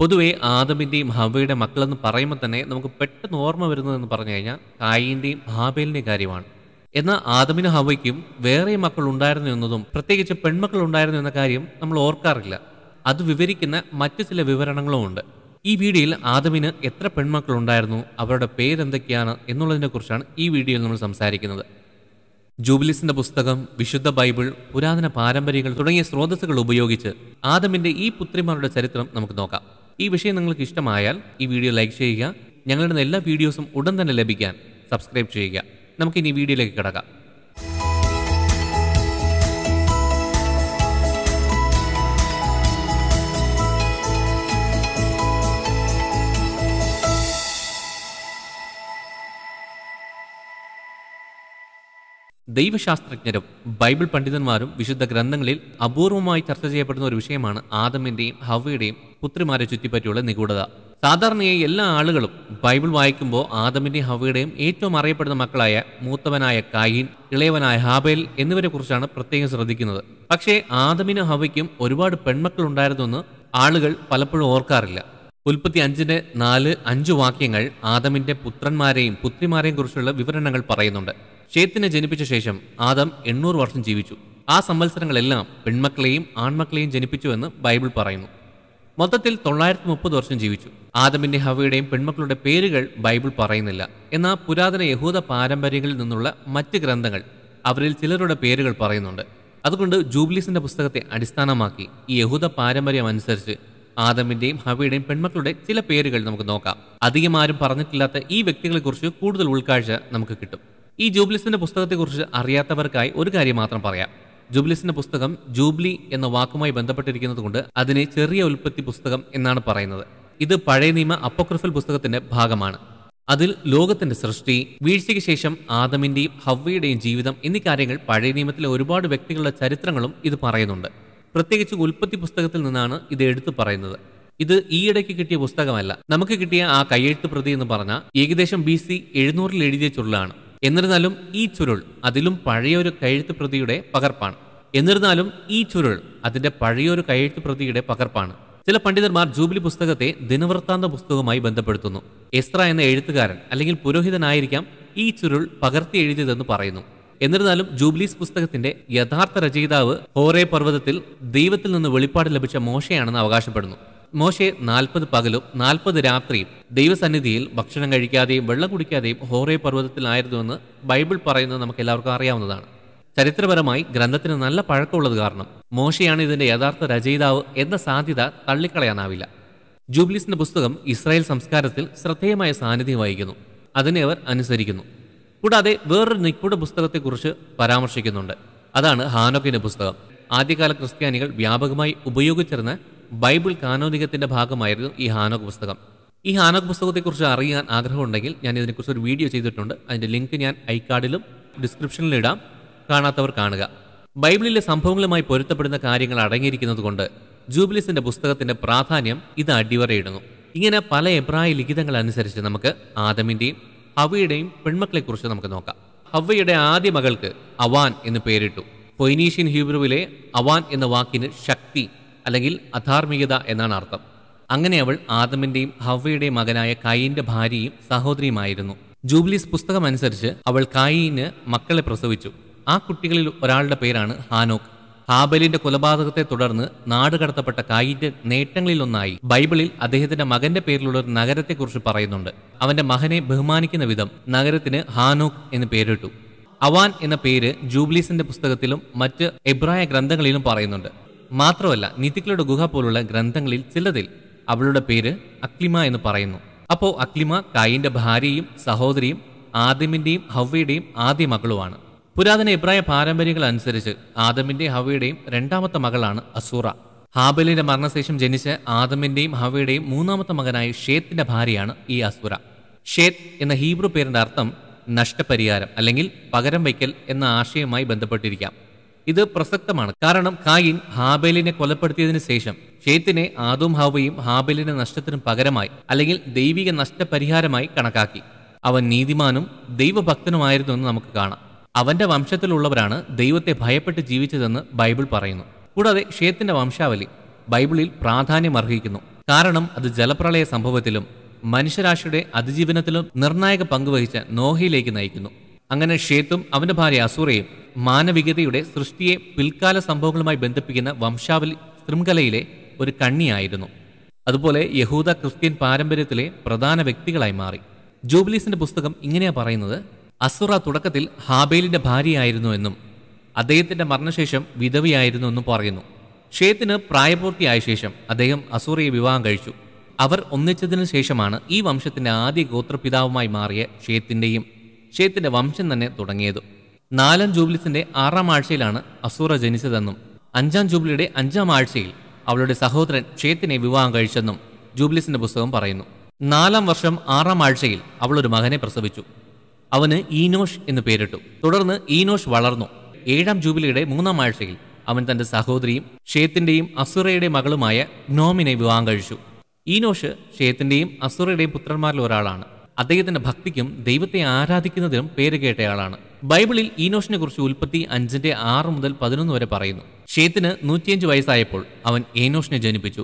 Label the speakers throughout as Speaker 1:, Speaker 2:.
Speaker 1: പൊതുവെ ആദമിൻ്റെയും ഹവയുടെ മക്കളെന്ന് പറയുമ്പോൾ തന്നെ നമുക്ക് പെട്ടെന്ന് ഓർമ്മ വരുന്നതെന്ന് പറഞ്ഞു കഴിഞ്ഞാൽ കായിൻ്റെയും ഹാബേലിൻ്റെയും കാര്യമാണ് എന്നാൽ ആദമിനും ഹവയ്ക്കും വേറെ മക്കൾ ഉണ്ടായിരുന്നു എന്നതും പ്രത്യേകിച്ച് പെൺമക്കൾ ഉണ്ടായിരുന്നു എന്ന കാര്യം നമ്മൾ ഓർക്കാറില്ല അത് വിവരിക്കുന്ന മറ്റു ചില വിവരണങ്ങളും ഉണ്ട് ഈ വീഡിയോയിൽ ആദമിന് എത്ര പെൺമക്കൾ ഉണ്ടായിരുന്നു അവരുടെ പേരെന്തൊക്കെയാണ് എന്നുള്ളതിനെക്കുറിച്ചാണ് ഈ വീഡിയോയിൽ നമ്മൾ സംസാരിക്കുന്നത് ജൂബിലിസിന്റെ പുസ്തകം വിശുദ്ധ ബൈബിൾ പുരാതന പാരമ്പര്യങ്ങൾ തുടങ്ങിയ സ്രോതസ്സുകൾ ഉപയോഗിച്ച് ആദമിന്റെ ഈ പുത്രിമാരുടെ ചരിത്രം നമുക്ക് നോക്കാം ഈ വിഷയം നിങ്ങൾക്ക് ഇഷ്ടമായാൽ ഈ വീഡിയോ ലൈക്ക് ചെയ്യുക ഞങ്ങളുടെ എല്ലാ വീഡിയോസും ഉടൻ തന്നെ ലഭിക്കാൻ സബ്സ്ക്രൈബ് ചെയ്യുക നമുക്ക് ഇനി വീഡിയോയിലേക്ക് കിടക്കാം ദൈവശാസ്ത്രജ്ഞരും ബൈബിൾ പണ്ഡിതന്മാരും വിശുദ്ധ ഗ്രന്ഥങ്ങളിൽ അപൂർവമായി ചർച്ച ചെയ്യപ്പെടുന്ന ഒരു വിഷയമാണ് ആദമിൻ്റെയും ഹവയുടെയും പുത്രിമാരെ ചുറ്റിപ്പറ്റിയുള്ള നിഗൂഢത സാധാരണയായി എല്ലാ ആളുകളും ബൈബിൾ വായിക്കുമ്പോൾ ആദമിന്റെയും ഹവയുടെയും ഏറ്റവും അറിയപ്പെടുന്ന മക്കളായ മൂത്തവനായ കായിൻ ഇളയവനായ ഹാബേൽ എന്നിവരെക്കുറിച്ചാണ് പ്രത്യേകം ശ്രദ്ധിക്കുന്നത് പക്ഷേ ആദമിനും ഹവയ്ക്കും ഒരുപാട് പെൺമക്കൾ ഉണ്ടായിരുന്നെന്ന് ആളുകൾ പലപ്പോഴും ഓർക്കാറില്ല ഉൽപ്പത്തി അഞ്ചിന്റെ നാല് അഞ്ച് വാക്യങ്ങൾ ആദമിന്റെ പുത്രന്മാരെയും പുത്രിമാരെയും കുറിച്ചുള്ള വിവരണങ്ങൾ പറയുന്നുണ്ട് ഷേത്തിനെ ജനിപ്പിച്ച ശേഷം ആദം എണ്ണൂറ് വർഷം ജീവിച്ചു ആ സംവത്സരങ്ങളെല്ലാം പെൺമക്കളെയും ആൺമക്കളെയും ജനിപ്പിച്ചുവെന്ന് ബൈബിൾ പറയുന്നു മൊത്തത്തിൽ തൊള്ളായിരത്തി മുപ്പത് വർഷം ജീവിച്ചു ആദമിന്റെ ഹവയുടെയും പെൺമക്കളുടെ പേരുകൾ ബൈബിൾ പറയുന്നില്ല എന്നാൽ പുരാതന യഹൂദ പാരമ്പര്യങ്ങളിൽ നിന്നുള്ള മറ്റ് ഗ്രന്ഥങ്ങൾ അവരിൽ ചിലരുടെ പേരുകൾ പറയുന്നുണ്ട് അതുകൊണ്ട് ജൂബ്ലീസിന്റെ പുസ്തകത്തെ അടിസ്ഥാനമാക്കി ഈ യഹൂദ പാരമ്പര്യം അനുസരിച്ച് ആദമിന്റെയും ഹവയുടെയും പെൺമക്കളുടെ ചില പേരുകൾ നമുക്ക് നോക്കാം അധികം ആരും പറഞ്ഞിട്ടില്ലാത്ത ഈ വ്യക്തികളെക്കുറിച്ച് കൂടുതൽ ഉൾക്കാഴ്ച നമുക്ക് കിട്ടും ഈ ജൂബ്ലീസിന്റെ പുസ്തകത്തെക്കുറിച്ച് അറിയാത്തവർക്കായി ഒരു കാര്യം മാത്രം പറയാം ജൂബ്ലിസിന്റെ പുസ്തകം ജൂബ്ലി എന്ന വാക്കുമായി ബന്ധപ്പെട്ടിരിക്കുന്നതുകൊണ്ട് അതിനെ ചെറിയ ഉൽപ്പത്തി പുസ്തകം എന്നാണ് പറയുന്നത് ഇത് പഴയ നിയമ അപ്പോക്രിഫൽ പുസ്തകത്തിന്റെ ഭാഗമാണ് അതിൽ ലോകത്തിന്റെ സൃഷ്ടി വീഴ്ചയ്ക്ക് ശേഷം ആദമിന്റെയും ഹവ്വയുടെയും ജീവിതം എന്നീ കാര്യങ്ങൾ പഴയ നിയമത്തിലെ ഒരുപാട് വ്യക്തികളുടെ ചരിത്രങ്ങളും ഇത് പറയുന്നുണ്ട് പ്രത്യേകിച്ച് ഉൽപ്പത്തി പുസ്തകത്തിൽ നിന്നാണ് ഇത് എടുത്തു പറയുന്നത് ഇത് ഈയിടയ്ക്ക് കിട്ടിയ പുസ്തകമല്ല നമുക്ക് കിട്ടിയ ആ കയ്യെഴുത്ത് പ്രതി എന്ന് പറഞ്ഞ ഏകദേശം ബി സി എഴുന്നൂറിൽ എഴുതിയ ചുരുളാണ് എന്നിരുന്നാലും ഈ ചുരുൾ അതിലും പഴയൊരു കഴുത്ത് പ്രതിയുടെ പകർപ്പാണ് എന്നിരുന്നാലും ഈ ചുരുൾ അതിന്റെ പഴയൊരു കഴുത്ത് പ്രതിയുടെ പകർപ്പാണ് ചില പണ്ഡിതന്മാർ ജൂബിലി പുസ്തകത്തെ ദിനവൃത്താന്ത പുസ്തകവുമായി ബന്ധപ്പെടുത്തുന്നു എസ്ത്ര എന്ന എഴുത്തുകാരൻ അല്ലെങ്കിൽ പുരോഹിതനായിരിക്കാം ഈ ചുരുൾ പകർത്തി എഴുതിയതെന്ന് പറയുന്നു എന്നിരുന്നാലും ജൂബിലീസ് പുസ്തകത്തിന്റെ യഥാർത്ഥ രചയിതാവ് ഹോറേ പർവ്വതത്തിൽ ദൈവത്തിൽ നിന്ന് വെളിപ്പാട് ലഭിച്ച മോശയാണെന്ന് അവകാശപ്പെടുന്നു മോശെ നാൽപ്പത് പകലും നാൽപ്പത് രാത്രിയും ദൈവസന്നിധിയിൽ ഭക്ഷണം കഴിക്കാതെയും വെള്ളം കുടിക്കാതെയും ഹോറേ പർവ്വതത്തിലായിരുന്നുവെന്ന് ബൈബിൾ പറയുന്നത് നമുക്ക് എല്ലാവർക്കും അറിയാവുന്നതാണ് ചരിത്രപരമായി ഗ്രന്ഥത്തിന് നല്ല പഴക്കമുള്ളത് കാരണം മോശയാണ് ഇതിന്റെ യഥാർത്ഥ രചയിതാവ് എന്ന സാധ്യത തള്ളിക്കളയാനാവില്ല ജൂബ്ലിസിന്റെ പുസ്തകം ഇസ്രായേൽ സംസ്കാരത്തിൽ ശ്രദ്ധേയമായ സാന്നിധ്യം വഹിക്കുന്നു അതിനെ അവർ അനുസരിക്കുന്നു കൂടാതെ വേറൊരു നിക്കൂട പുസ്തകത്തെക്കുറിച്ച് പരാമർശിക്കുന്നുണ്ട് അതാണ് ഹാനോക്കിന്റെ പുസ്തകം ആദ്യകാല ക്രിസ്ത്യാനികൾ വ്യാപകമായി ഉപയോഗിച്ചിരുന്ന ബൈബിൾ കാനോദികത്തിൻ്റെ ഭാഗമായിരുന്നു ഈ ഹാനോക് പുസ്തകം ഈ ഹാനോക് പുസ്തകത്തെക്കുറിച്ച് അറിയാൻ ആഗ്രഹമുണ്ടെങ്കിൽ ഞാൻ ഇതിനെക്കുറിച്ച് ഒരു വീഡിയോ ചെയ്തിട്ടുണ്ട് അതിന്റെ ലിങ്ക് ഞാൻ ഐക്കാർഡിലും ഡിസ്ക്രിപ്ഷനിലും ഇടാം കാണാത്തവർ കാണുക ബൈബിളിലെ സംഭവങ്ങളുമായി പൊരുത്തപ്പെടുന്ന കാര്യങ്ങൾ അടങ്ങിയിരിക്കുന്നതുകൊണ്ട് ജൂബിലിസിന്റെ പുസ്തകത്തിന്റെ പ്രാധാന്യം ഇത് അടിവരയിടുന്നു ഇങ്ങനെ പല എബ്രായ ലിഖിതങ്ങൾ അനുസരിച്ച് നമുക്ക് ആദമിന്റെയും ഹവയുടെയും പെൺമക്കളെക്കുറിച്ച് നമുക്ക് നോക്കാം ഹവയുടെ ആദ്യ മകൾക്ക് അവാൻ എന്ന് പേരിട്ടു പൊയ്നീഷ്യൻ ഹീബ്രുവിലെ അവാൻ എന്ന വാക്കിന് ശക്തി അല്ലെങ്കിൽ അധാർമികത എന്നാണ് അർത്ഥം അങ്ങനെ അവൾ ആദമിന്റെയും ഹവയുടെയും മകനായ കായിന്റെ ഭാര്യയും സഹോദരിയുമായിരുന്നു ജൂബ്ലീസ് പുസ്തകം അനുസരിച്ച് അവൾ കായിന് മക്കളെ പ്രസവിച്ചു ആ കുട്ടികളിൽ ഒരാളുടെ പേരാണ് ഹാനോക്ക് ഹാബലിന്റെ കൊലപാതകത്തെ തുടർന്ന് നാട് കടത്തപ്പെട്ട കായിന്റെ നേട്ടങ്ങളിലൊന്നായി ബൈബിളിൽ അദ്ദേഹത്തിന്റെ മകന്റെ പേരിലുള്ള ഒരു നഗരത്തെക്കുറിച്ച് പറയുന്നുണ്ട് അവന്റെ മകനെ ബഹുമാനിക്കുന്ന വിധം നഗരത്തിന് ഹാനോക്ക് എന്ന് പേരിട്ടു അവാൻ എന്ന പേര് ജൂബ്ലീസിന്റെ പുസ്തകത്തിലും മറ്റ് എബ്രായ ഗ്രന്ഥങ്ങളിലും പറയുന്നുണ്ട് മാത്രമല്ല നിതിക്കളുടെ ഗുഹ പോലുള്ള ഗ്രന്ഥങ്ങളിൽ ചിലതിൽ അവളുടെ പേര് അക്ലിമ എന്ന് പറയുന്നു അപ്പോൾ അക്ലിമ കായിന്റെ ഭാര്യയും സഹോദരിയും ആദമിന്റെയും ഹവ്വയുടെയും ആദ്യ മകളുമാണ് പുരാതന ഇബ്രായ പാരമ്പര്യങ്ങൾ അനുസരിച്ച് ആദമിൻ്റെയും ഹവയുടെയും രണ്ടാമത്തെ മകളാണ് അസൂറ ഹാബലിന്റെ മരണശേഷം ജനിച്ച് ആദമിൻ്റെയും ഹവയുടെയും മൂന്നാമത്തെ മകനായ ഷേത്തിൻ്റെ ഭാര്യയാണ് ഈ അസൂറ ഷേത്ത് എന്ന ഹീബ്രു പേരിൻ്റെ അർത്ഥം നഷ്ടപരിഹാരം അല്ലെങ്കിൽ പകരം വയ്ക്കൽ എന്ന ആശയവുമായി ബന്ധപ്പെട്ടിരിക്കാം ഇത് പ്രസക്തമാണ് കാരണം കായിൻ ഹാബേലിനെ കൊലപ്പെടുത്തിയതിന് ശേഷം ഷെയ്ത്തിനെ ആദും ഹാവയും ഹാബേലിന്റെ നഷ്ടത്തിന് പകരമായി അല്ലെങ്കിൽ ദൈവിക നഷ്ടപരിഹാരമായി കണക്കാക്കി അവൻ നീതിമാനും ദൈവഭക്തനുമായിരുന്നു എന്ന് നമുക്ക് കാണാം അവന്റെ വംശത്തിലുള്ളവരാണ് ദൈവത്തെ ഭയപ്പെട്ട് ജീവിച്ചതെന്ന് ബൈബിൾ പറയുന്നു കൂടാതെ ഷേത്തിന്റെ വംശാവലി ബൈബിളിൽ പ്രാധാന്യം അർഹിക്കുന്നു കാരണം അത് ജലപ്രളയ സംഭവത്തിലും മനുഷ്യരാശിയുടെ അതിജീവനത്തിലും നിർണായക പങ്കുവഹിച്ച നോഹയിലേക്ക് നയിക്കുന്നു അങ്ങനെ ഷേത്തും അവന്റെ ഭാര്യ അസൂറയും മാനവികതയുടെ സൃഷ്ടിയെ പിൽക്കാല സംഭവങ്ങളുമായി ബന്ധിപ്പിക്കുന്ന വംശാവലി ശൃംഖലയിലെ ഒരു കണ്ണിയായിരുന്നു അതുപോലെ യഹൂദ ക്രിസ്ത്യൻ പാരമ്പര്യത്തിലെ പ്രധാന വ്യക്തികളായി മാറി ജൂബിലീസിന്റെ പുസ്തകം ഇങ്ങനെയാ പറയുന്നത് അസുറ തുടക്കത്തിൽ ഹാബേലിന്റെ ഭാര്യയായിരുന്നു എന്നും അദ്ദേഹത്തിന്റെ മരണശേഷം വിധവയായിരുന്നു എന്നും പറയുന്നു ഷേത്തിന് പ്രായപൂർത്തിയായ ശേഷം അദ്ദേഹം അസുറയെ വിവാഹം കഴിച്ചു അവർ ഒന്നിച്ചതിനു ശേഷമാണ് ഈ വംശത്തിന്റെ ആദ്യ ഗോത്രപിതാവുമായി മാറിയ ഷേത്തിന്റെയും ഷെയ്ത്തിന്റെ വംശം തന്നെ തുടങ്ങിയത് നാലാം ജൂബ്ലിസിന്റെ ആറാം ആഴ്ചയിലാണ് അസൂറ ജനിച്ചതെന്നും അഞ്ചാം ജൂബിലിയുടെ അഞ്ചാം ആഴ്ചയിൽ അവളുടെ സഹോദരൻ ഷേത്തിനെ വിവാഹം കഴിച്ചെന്നും ജൂബിലിസിന്റെ പുസ്തകം പറയുന്നു നാലാം വർഷം ആറാം ആഴ്ചയിൽ അവൾ ഒരു മകനെ പ്രസവിച്ചു അവന് ഈനോഷ് എന്ന് പേരിട്ടു തുടർന്ന് ഈനോഷ് വളർന്നു ഏഴാം ജൂബിലിയുടെ മൂന്നാം ആഴ്ചയിൽ അവൻ തന്റെ സഹോദരിയും ഷേത്തിന്റെയും അസുറയുടെ മകളുമായ നോമിനെ വിവാഹം കഴിച്ചു ഈനോഷ് ഷേത്തിന്റെയും അസുറയുടെയും പുത്രന്മാരിൽ ഒരാളാണ് അദ്ദേഹത്തിന്റെ ഭക്തിക്കും ദൈവത്തെ ആരാധിക്കുന്നതിനും പേര് കേട്ടയാളാണ് ബൈബിളിൽ ഈനോഷിനെ കുറിച്ച് ഉൽപ്പത്തി അഞ്ചിന്റെ ആറ് മുതൽ പതിനൊന്ന് വരെ പറയുന്നു ഷേത്തിന് നൂറ്റിയഞ്ച് വയസ്സായപ്പോൾ അവൻ ഏനോഷിനെ ജനിപ്പിച്ചു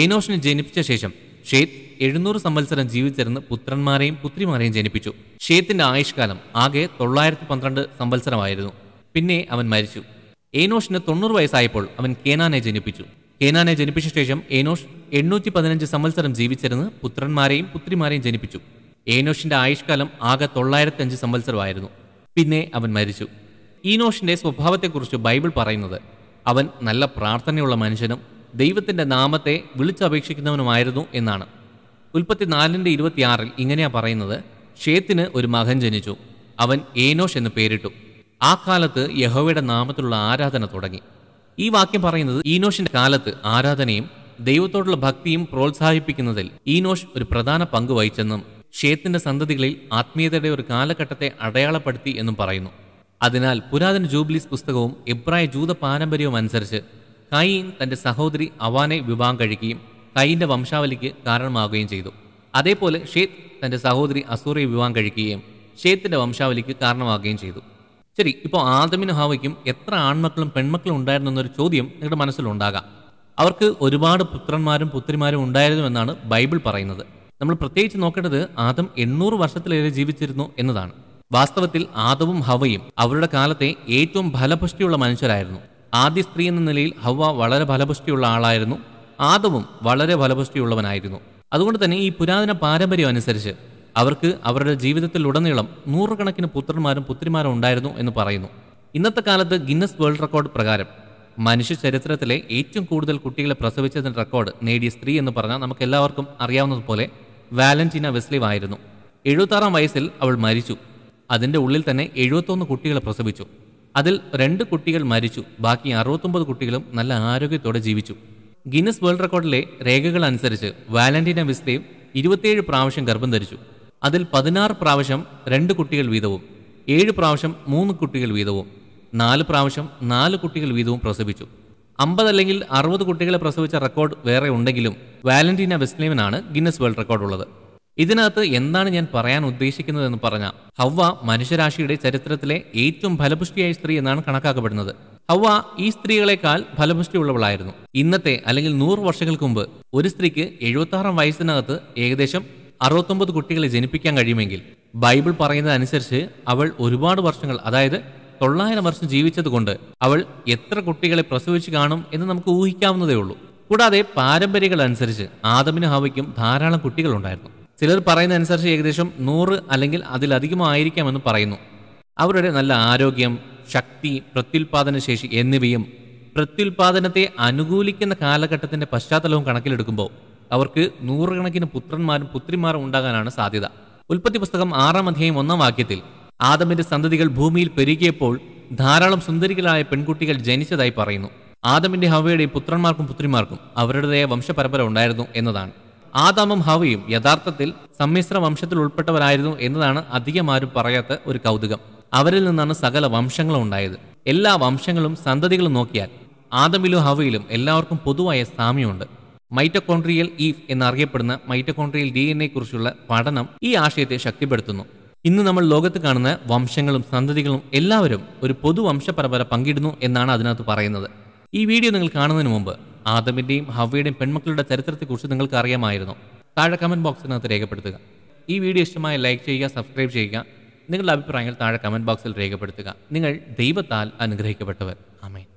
Speaker 1: ഏനോഷിനെ ജനിപ്പിച്ച ശേഷം ഷേത്ത് എഴുന്നൂറ് സംവത്സരം ജീവിച്ചിരുന്ന് പുത്രന്മാരെയും പുത്രിമാരെയും ജനിപ്പിച്ചു ഷേത്തിന്റെ ആയുഷ്കാലം ആകെ തൊള്ളായിരത്തി പന്ത്രണ്ട് സംവത്സരമായിരുന്നു പിന്നെ അവൻ മരിച്ചു ഏനോഷിന് തൊണ്ണൂറ് വയസ്സായപ്പോൾ അവൻ കേനാനെ ജനിപ്പിച്ചു കേനാനെ ജനിപ്പിച്ച ശേഷം ഏനോഷ് എണ്ണൂറ്റി പതിനഞ്ച് സംവത്സരം ജീവിച്ചിരുന്ന് പുത്രന്മാരെയും പുത്രിമാരെയും ജനിപ്പിച്ചു ഏനോഷിന്റെ ആയുഷ്കാലം ആകെ തൊള്ളായിരത്തഞ്ച് സംവത്സരമായിരുന്നു പിന്നെ അവൻ മരിച്ചു ഈനോഷിന്റെ സ്വഭാവത്തെക്കുറിച്ച് ബൈബിൾ പറയുന്നത് അവൻ നല്ല പ്രാർത്ഥനയുള്ള മനുഷ്യനും ദൈവത്തിന്റെ നാമത്തെ വിളിച്ചപേക്ഷിക്കുന്നവനുമായിരുന്നു എന്നാണ് ഉൽപ്പത്തി നാലിൻ്റെ ഇരുപത്തിയാറിൽ ഇങ്ങനെയാ പറയുന്നത് ഷേത്തിന് ഒരു മകൻ ജനിച്ചു അവൻ ഏനോഷ് എന്ന് പേരിട്ടു ആ കാലത്ത് യഹോവയുടെ നാമത്തിലുള്ള ആരാധന തുടങ്ങി ഈ വാക്യം പറയുന്നത് ഈനോഷിന്റെ കാലത്ത് ആരാധനയും ദൈവത്തോടുള്ള ഭക്തിയും പ്രോത്സാഹിപ്പിക്കുന്നതിൽ ഈനോഷ് ഒരു പ്രധാന പങ്ക് വഹിച്ചെന്നും ഷേത്തിൻ്റെ സന്തതികളിൽ ആത്മീയതയുടെ ഒരു കാലഘട്ടത്തെ അടയാളപ്പെടുത്തി എന്നും പറയുന്നു അതിനാൽ പുരാതന ജൂബ്ലീസ് പുസ്തകവും എബ്രായ ജൂത പാരമ്പര്യവും അനുസരിച്ച് കൈൻ തന്റെ സഹോദരി അവാനെ വിവാഹം കഴിക്കുകയും കൈന്റെ വംശാവലിക്ക് കാരണമാവുകയും ചെയ്തു അതേപോലെ ഷേത്ത് തന്റെ സഹോദരി അസൂറിയെ വിവാഹം കഴിക്കുകയും ഷേത്തിന്റെ വംശാവലിക്ക് കാരണമാവുകയും ചെയ്തു ശരി ഇപ്പോൾ ആദമിനും ഹാവയ്ക്കും എത്ര ആൺമക്കളും പെൺമക്കളും ഉണ്ടായിരുന്നു എന്നൊരു ചോദ്യം നിങ്ങളുടെ മനസ്സിലുണ്ടാകാം അവർക്ക് ഒരുപാട് പുത്രന്മാരും പുത്രിമാരും ഉണ്ടായിരുന്നു എന്നാണ് ബൈബിൾ പറയുന്നത് നമ്മൾ പ്രത്യേകിച്ച് നോക്കേണ്ടത് ആദം എണ്ണൂറ് വർഷത്തിലേറെ ജീവിച്ചിരുന്നു എന്നതാണ് വാസ്തവത്തിൽ ആദവും ഹവയും അവരുടെ കാലത്തെ ഏറ്റവും ഫലപുഷ്ടിയുള്ള മനുഷ്യരായിരുന്നു ആദ്യ സ്ത്രീ എന്ന നിലയിൽ ഹവ വളരെ ഫലപുഷ്ടിയുള്ള ആളായിരുന്നു ആദവും വളരെ ഫലപുഷ്ടിയുള്ളവനായിരുന്നു അതുകൊണ്ട് തന്നെ ഈ പുരാതന പാരമ്പര്യം അനുസരിച്ച് അവർക്ക് അവരുടെ ജീവിതത്തിൽ ഉടനീളം നൂറുകണക്കിന് പുത്രന്മാരും പുത്രിമാരും ഉണ്ടായിരുന്നു എന്ന് പറയുന്നു ഇന്നത്തെ കാലത്ത് ഗിന്നസ് വേൾഡ് റെക്കോർഡ് പ്രകാരം മനുഷ്യ ചരിത്രത്തിലെ ഏറ്റവും കൂടുതൽ കുട്ടികളെ പ്രസവിച്ചതിന് റെക്കോർഡ് നേടിയ സ്ത്രീ എന്ന് പറഞ്ഞാൽ നമുക്ക് എല്ലാവർക്കും അറിയാവുന്നതുപോലെ വാലന്റീന വെസ്ലി ആയിരുന്നു എഴുപത്താറാം വയസ്സിൽ അവൾ മരിച്ചു അതിൻ്റെ ഉള്ളിൽ തന്നെ എഴുപത്തൊന്ന് കുട്ടികളെ പ്രസവിച്ചു അതിൽ രണ്ട് കുട്ടികൾ മരിച്ചു ബാക്കി അറുപത്തൊമ്പത് കുട്ടികളും നല്ല ആരോഗ്യത്തോടെ ജീവിച്ചു ഗിന്നസ് വേൾഡ് റെക്കോർഡിലെ രേഖകൾ അനുസരിച്ച് വാലന്റീന വിസ്ലേവ് ഇരുപത്തിയേഴ് പ്രാവശ്യം ഗർഭം ധരിച്ചു അതിൽ പതിനാറ് പ്രാവശ്യം രണ്ട് കുട്ടികൾ വീതവും ഏഴ് പ്രാവശ്യം മൂന്ന് കുട്ടികൾ വീതവും നാല് പ്രാവശ്യം നാല് കുട്ടികൾ വീതവും പ്രസവിച്ചു അമ്പത് അല്ലെങ്കിൽ അറുപത് കുട്ടികളെ പ്രസവിച്ച റെക്കോർഡ് വേറെ ഉണ്ടെങ്കിലും വാലന്റീന വെസ്ലിമിനാണ് ഗിന്നസ് വേൾഡ് റെക്കോർഡ് ഉള്ളത് ഇതിനകത്ത് എന്താണ് ഞാൻ പറയാൻ ഉദ്ദേശിക്കുന്നതെന്ന് പറഞ്ഞ ഹവ്വ മനുഷ്യരാശിയുടെ ചരിത്രത്തിലെ ഏറ്റവും ഫലപുഷ്ടിയായ സ്ത്രീ എന്നാണ് കണക്കാക്കപ്പെടുന്നത് ഹവ്വ ഈ സ്ത്രീകളെക്കാൾ ഫലപുഷ്ടിയുള്ളവളായിരുന്നു ഇന്നത്തെ അല്ലെങ്കിൽ നൂറ് വർഷങ്ങൾക്ക് മുമ്പ് ഒരു സ്ത്രീക്ക് എഴുപത്താറാം വയസ്സിനകത്ത് ഏകദേശം അറുപത്തൊമ്പത് കുട്ടികളെ ജനിപ്പിക്കാൻ കഴിയുമെങ്കിൽ ബൈബിൾ പറയുന്നതനുസരിച്ച് അനുസരിച്ച് അവൾ ഒരുപാട് വർഷങ്ങൾ അതായത് തൊള്ളായിരം വർഷം ജീവിച്ചതുകൊണ്ട് അവൾ എത്ര കുട്ടികളെ പ്രസവിച്ചു കാണും എന്ന് നമുക്ക് ഊഹിക്കാവുന്നതേ ഉള്ളൂ കൂടാതെ അനുസരിച്ച് ആദമിനും ഹവയ്ക്കും ധാരാളം കുട്ടികളുണ്ടായിരുന്നു ചിലർ പറയുന്ന അനുസരിച്ച് ഏകദേശം നൂറ് അല്ലെങ്കിൽ ആയിരിക്കാമെന്ന് പറയുന്നു അവരുടെ നല്ല ആരോഗ്യം ശക്തി പ്രത്യുൽപാദന ശേഷി എന്നിവയും പ്രത്യുൽപാദനത്തെ അനുകൂലിക്കുന്ന കാലഘട്ടത്തിന്റെ പശ്ചാത്തലവും കണക്കിലെടുക്കുമ്പോൾ അവർക്ക് നൂറുകണക്കിന് പുത്രന്മാരും പുത്രിമാരും ഉണ്ടാകാനാണ് സാധ്യത ഉൽപ്പത്തി പുസ്തകം ആറാം അധ്യായം ഒന്നാം വാക്യത്തിൽ ആദമിന്റെ സന്തതികൾ ഭൂമിയിൽ പെരുകിയപ്പോൾ ധാരാളം സുന്ദരികളായ പെൺകുട്ടികൾ ജനിച്ചതായി പറയുന്നു ആദമിന്റെ ഹവയുടെയും പുത്രന്മാർക്കും പുത്രിമാർക്കും അവരുടേതായ വംശപരമ്പര ഉണ്ടായിരുന്നു എന്നതാണ് ആദാമും ഹവയും യഥാർത്ഥത്തിൽ സമ്മിശ്ര വംശത്തിൽ ഉൾപ്പെട്ടവരായിരുന്നു എന്നതാണ് അധികം ആരും പറയാത്ത ഒരു കൗതുകം അവരിൽ നിന്നാണ് സകല വംശങ്ങളും ഉണ്ടായത് എല്ലാ വംശങ്ങളും സന്തതികളും നോക്കിയാൽ ആദമിലും ഹവയിലും എല്ലാവർക്കും പൊതുവായ സാമ്യമുണ്ട് മൈറ്റോകോൺട്രിയൽ ഈഫ് എന്നറിയപ്പെടുന്ന മൈറ്റോകോൺട്രിയൽ ഡി എൻ എ കുറിച്ചുള്ള പഠനം ഈ ആശയത്തെ ശക്തിപ്പെടുത്തുന്നു ഇന്ന് നമ്മൾ ലോകത്ത് കാണുന്ന വംശങ്ങളും സന്തതികളും എല്ലാവരും ഒരു പൊതു വംശപരമ്പര പങ്കിടുന്നു എന്നാണ് അതിനകത്ത് പറയുന്നത് ഈ വീഡിയോ നിങ്ങൾ കാണുന്നതിന് മുമ്പ് ആദമിൻ്റെയും ഹവയുടെയും പെൺമക്കളുടെ ചരിത്രത്തെക്കുറിച്ച് നിങ്ങൾക്ക് അറിയാമായിരുന്നു താഴെ കമൻറ്റ് ബോക്സിനകത്ത് രേഖപ്പെടുത്തുക ഈ വീഡിയോ ഇഷ്ടമായ ലൈക്ക് ചെയ്യുക സബ്സ്ക്രൈബ് ചെയ്യുക നിങ്ങളുടെ അഭിപ്രായങ്ങൾ താഴെ കമൻറ്റ് ബോക്സിൽ രേഖപ്പെടുത്തുക നിങ്ങൾ ദൈവത്താൽ അനുഗ്രഹിക്കപ്പെട്ടവർ ആമേൻ